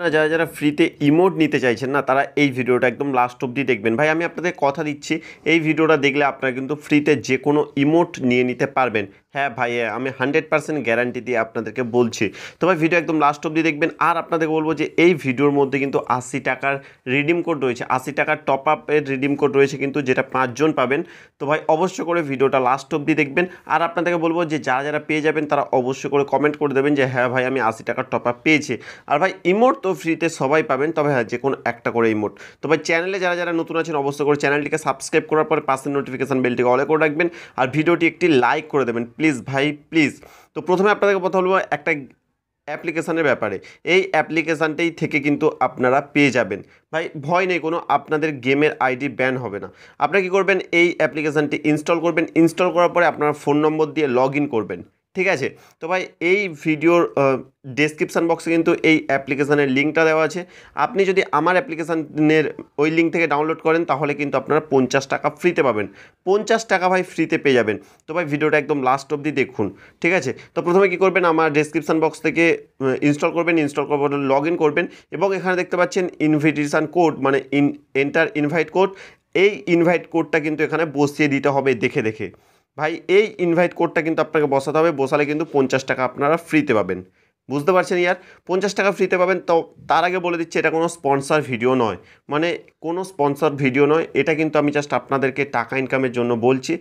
আপনারা যারা যারা ফ্রিতে ইমোট নিতে চাইছেন না তারা এই ভিডিওটা একদম লাস্ট অবধি দেখবেন ভাই আমি আপনাদের কথা দিচ্ছি এই ভিডিওটা দেখলে আপনারা কিন্তু ফ্রিতে যে কোনো ইমোট নিয়ে নিতে পারবেন হ্যাঁ ভাই আমি হান্ড্রেড পার্সেন্ট গ্যারান্টি দিয়ে আপনাদেরকে বলছি তো ভাই ভিডিও একদম লাস্ট অবধি দেখবেন আর আপনাদের বলবো যে এই ভিডিওর মধ্যে কিন্তু আশি টাকার রিডিম কোড রয়েছে আশি টাকার টপ আপের রিডিম কোড রয়েছে কিন্তু যেটা পাঁচজন পাবেন তো ভাই অবশ্য করে ভিডিওটা লাস্ট অবধি দেখবেন আর আপনাদেরকে বলবো যে যারা যারা পেয়ে যাবেন তারা অবশ্য করে কমেন্ট করে দেবেন যে হ্যাঁ ভাই আমি আশি টাকার টপ আপ পেয়েছি আর ভাই ইমোট তো তো ফ্রিতে সবাই পাবেন তবে হ্যাঁ যে কোনো একটা করে এই মোট তবে চ্যানেলে যারা যারা নতুন আছেন অবশ্যই করে চ্যানেলটিকে সাবস্ক্রাইব করার পরে পাশের নোটিফিকেশান বেলটিকে অলে করে রাখবেন আর ভিডিওটি একটি লাইক করে দেবেন প্লিজ ভাই প্লিজ তো প্রথমে আপনাদেরকে কথা বলবো একটা অ্যাপ্লিকেশানের ব্যাপারে এই অ্যাপ্লিকেশানটাই থেকে কিন্তু আপনারা পেয়ে যাবেন ভাই ভয় নেই কোনো আপনাদের গেমের আইডি ব্যান হবে না আপনারা কী করবেন এই অ্যাপ্লিকেশানটি ইনস্টল করবেন ইনস্টল করার পরে আপনারা ফোন নম্বর দিয়ে লগ করবেন ঠিক আছে তো ভাই এই ভিডিওর ডিসক্রিপশান বক্সে কিন্তু এই অ্যাপ্লিকেশানের লিঙ্কটা দেওয়া আছে আপনি যদি আমার অ্যাপ্লিকেশানের ওই লিঙ্ক থেকে ডাউনলোড করেন তাহলে কিন্তু আপনারা পঞ্চাশ টাকা ফ্রিতে পাবেন পঞ্চাশ টাকা ভাই ফ্রিতে পেয়ে যাবেন তো ভাই ভিডিওটা একদম লাস্ট অবধি দেখুন ঠিক আছে তো প্রথমে কি করবেন আমার ডিসক্রিপশান বক্স থেকে ইনস্টল করবেন ইনস্টল করবেন লগ ইন করবেন এবং এখানে দেখতে পাচ্ছেন ইনভিটেশান কোড মানে ইন এন্টার ইনভাইট কোড এই ইনভাইট কোডটা কিন্তু এখানে বসিয়ে দিতে হবে দেখে দেখে ভাই এই ইনভাইট কোডটা কিন্তু আপনাকে বসাতে হবে বসালে কিন্তু পঞ্চাশ টাকা আপনারা ফ্রিতে পাবেন বুঝতে পারছেন ইয়ার পঞ্চাশ টাকা ফ্রিতে পাবেন তো তার আগে বলে দিচ্ছি এটা কোনো স্পন্সার ভিডিও নয় মানে কোনো স্পন্সার ভিডিও নয় এটা কিন্তু আমি জাস্ট আপনাদেরকে টাকা ইনকামের জন্য বলছি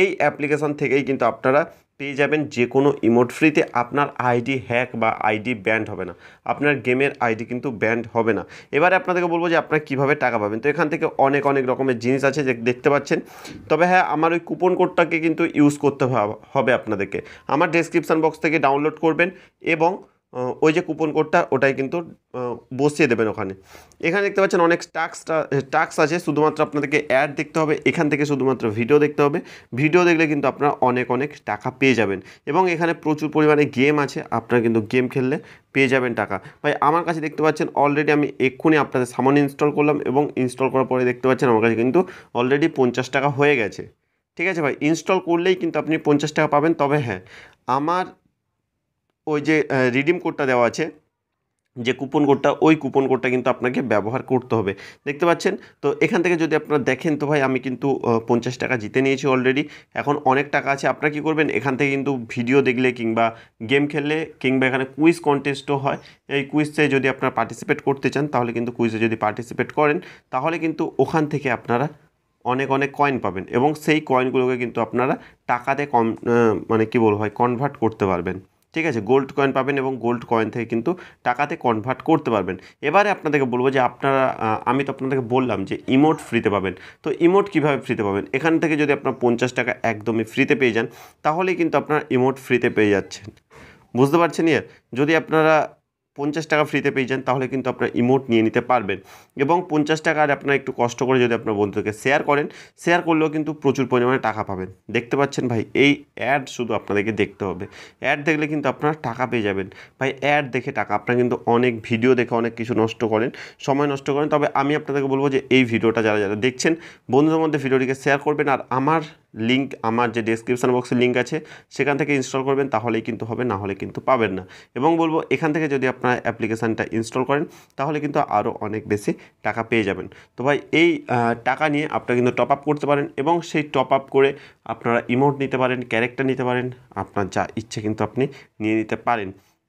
এই অ্যাপ্লিকেশান থেকেই কিন্তু আপনারা পেয়ে যাবেন যে কোনো ইমোট ফ্রিতে আপনার আইডি হ্যাক বা আইডি ব্যান্ড হবে না আপনার গেমের আইডি কিন্তু ব্যান্ড হবে না এবারে আপনাদেরকে বলবো যে আপনারা কীভাবে টাকা পাবেন তো এখান থেকে অনেক অনেক রকমের জিনিস আছে যে দেখতে পাচ্ছেন তবে হ্যাঁ আমার ওই কুপন কোডটাকে কিন্তু ইউজ করতে হবে আপনাদেরকে আমার ডেসক্রিপশান বক্স থেকে ডাউনলোড করবেন এবং ওই যে কুপন কোডটা ওটাই কিন্তু বসিয়ে দেবেন ওখানে এখানে দেখতে পাচ্ছেন অনেক টাক্সটা টাক্স আছে শুধুমাত্র আপনাদেরকে অ্যাড দেখতে হবে এখান থেকে শুধুমাত্র ভিডিও দেখতে হবে ভিডিও দেখলে কিন্তু আপনারা অনেক অনেক টাকা পেয়ে যাবেন এবং এখানে প্রচুর পরিমাণে গেম আছে আপনারা কিন্তু গেম খেললে পেয়ে যাবেন টাকা ভাই আমার কাছে দেখতে পাচ্ছেন অলরেডি আমি এক্ষুনি আপনাদের সামান্য ইনস্টল করলাম এবং ইনস্টল করার পরে দেখতে পাচ্ছেন আমার কাছে কিন্তু অলরেডি পঞ্চাশ টাকা হয়ে গেছে ঠিক আছে ভাই ইনস্টল করলেই কিন্তু আপনি পঞ্চাশ টাকা পাবেন তবে হ্যাঁ আমার ওই যে রিডিম কোডটা দেওয়া আছে যে কুপন কোডটা ওই কুপন কোডটা কিন্তু আপনাকে ব্যবহার করতে হবে দেখতে পাচ্ছেন তো এখান থেকে যদি আপনারা দেখেন তো ভাই আমি কিন্তু পঞ্চাশ টাকা জিতে নিয়েছি অলরেডি এখন অনেক টাকা আছে আপনারা কী করবেন এখান থেকে কিন্তু ভিডিও দেখলে কিংবা গেম খেললে কিংবা এখানে কুইজ কন্টেস্টও হয় এই কুইজে যদি আপনারা পার্টিসিপেট করতে চান তাহলে কিন্তু কুইজে যদি পার্টিসিপেট করেন তাহলে কিন্তু ওখান থেকে আপনারা অনেক অনেক কয়েন পাবেন এবং সেই কয়েনগুলোকে কিন্তু আপনারা টাকাতে কম মানে কী বলবো হয় কনভার্ট করতে পারবেন ঠিক আছে গোল্ড কয়েন পাবেন এবং গোল্ড কয়েন থেকে কিন্তু টাকাতে কনভার্ট করতে পারবেন এবারে আপনাদেরকে বলবো যে আপনারা আমি তো আপনাদেরকে বললাম যে ইমোট ফ্রিতে পাবেন তো ইমোট কীভাবে ফ্রিতে পাবেন এখান থেকে যদি আপনার পঞ্চাশ টাকা একদমই ফ্রিতে পেয়ে যান তাহলেই কিন্তু আপনারা ইমোট ফ্রিতে পেয়ে যাচ্ছেন বুঝতে পারছেন ইয়ার যদি আপনারা পঞ্চাশ টাকা ফ্রিতে পেয়ে যান তাহলে কিন্তু আপনার ইমোট নিয়ে নিতে পারবেন এবং পঞ্চাশ টাকার আপনার একটু কষ্ট করে যদি আপনার বন্ধুকে শেয়ার করেন শেয়ার করলেও কিন্তু প্রচুর পরিমাণে টাকা পাবেন দেখতে পাচ্ছেন ভাই এই অ্যাড শুধু আপনাদেরকে দেখতে হবে অ্যাড দেখলে কিন্তু আপনারা টাকা পেয়ে যাবেন ভাই অ্যাড দেখে টাকা আপনারা কিন্তু অনেক ভিডিও দেখে অনেক কিছু নষ্ট করেন সময় নষ্ট করেন তবে আমি আপনাদেরকে বলবো যে এই ভিডিওটা যারা যারা দেখছেন বন্ধুদের মধ্যে ভিডিওটিকে শেয়ার করবেন আর আমার লিঙ্ক আমার যে ডেসক্রিপশান বক্সে লিঙ্ক আছে সেখান থেকে ইনস্টল করবেন তাহলেই কিন্তু হবে না হলে কিন্তু পাবেন না এবং বলবো এখান থেকে যদি আপনারা অ্যাপ্লিকেশানটা ইনস্টল করেন তাহলে কিন্তু আরও অনেক বেশি টাকা পেয়ে যাবেন তো ভাই এই টাকা নিয়ে আপনারা কিন্তু টপ আপ করতে পারেন এবং সেই টপ আপ করে আপনারা ইমোট নিতে পারেন ক্যারেক্টার নিতে পারেন আপনার যা ইচ্ছে কিন্তু আপনি নিয়ে নিতে পারেন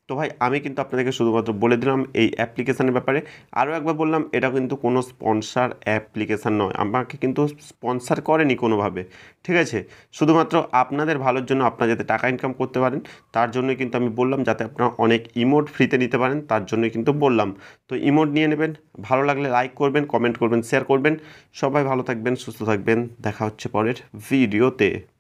তো ভাই আমি কিন্তু আপনাদেরকে শুধুমাত্র বলে দিলাম এই অ্যাপ্লিকেশানের ব্যাপারে আরও একবার বললাম এটা কিন্তু কোনো স্পন্সার অ্যাপ্লিকেশান নয় আমাকে কিন্তু স্পন্সার করেনি কোনোভাবে ঠিক আছে শুধুমাত্র আপনাদের ভালোর জন্য আপনারা যাতে টাকা ইনকাম করতে পারেন তার জন্যই কিন্তু আমি বললাম যাতে আপনারা অনেক ইমোট ফ্রিতে নিতে পারেন তার জন্যই কিন্তু বললাম তো ইমোট নিয়ে নেবেন ভালো লাগলে লাইক করবেন কমেন্ট করবেন শেয়ার করবেন সবাই ভালো থাকবেন সুস্থ থাকবেন দেখা হচ্ছে পরের ভিডিওতে